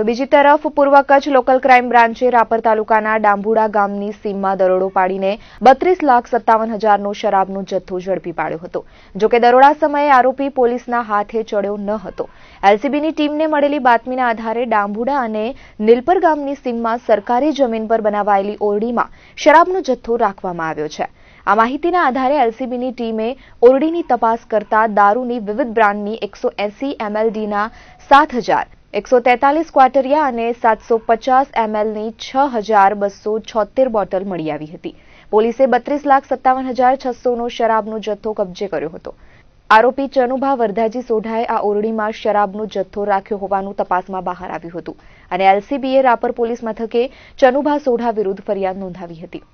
તો બીજી તરફ પૂર્વ કચ્છ લોકલ ક્રાઇમ બ્રાન્ચે રાપર તાલુકાના ડાંભુડા ગામની સીમમાં દરોડો પાડીને બત્રીસ લાખ સત્તાવન હજારનો શરાબનો જથ્થો ઝડપી પાડ્યો હતો જોકે દરોડા સમયે આરોપી પોલીસના હાથે ચડ્યો ન હતો એલસીબીની ટીમને મળેલી બાતમીના આધારે ડાંભુડા અને નીલપર ગામની સીમમાં સરકારી જમીન પર બનાવાયેલી ઓરડીમાં શરાબનો જથ્થો રાખવામાં આવ્યો છે આ માહિતીના આધારે એલસીબીની ટીમે ઓરડીની તપાસ કરતા દારૂની વિવિધ બ્રાન્ડની એકસો એસી એમએલડીના સાત હજાર એકસો તેતાલીસ ક્વાટરિયા અને સાતસો પચાસ એમએલની છ હજાર બસો છોતેર બોટલ મળી આવી હતી પોલીસે બત્રીસ લાખ સત્તાવન હજાર છસોનો શરાબનો જથ્થો કબજે કર્યો હતો આરોપી ચનુભા વરધાજી સોઢાએ આ ઓરડીમાં શરાબનો જથ્થો રાખ્યો હોવાનું તપાસમાં બહાર આવ્યું હતું અને એલસીબીએ રાપર પોલીસ મથકે ચનુભા સોઢા વિરુદ્ધ ફરિયાદ નોંધાવી હતી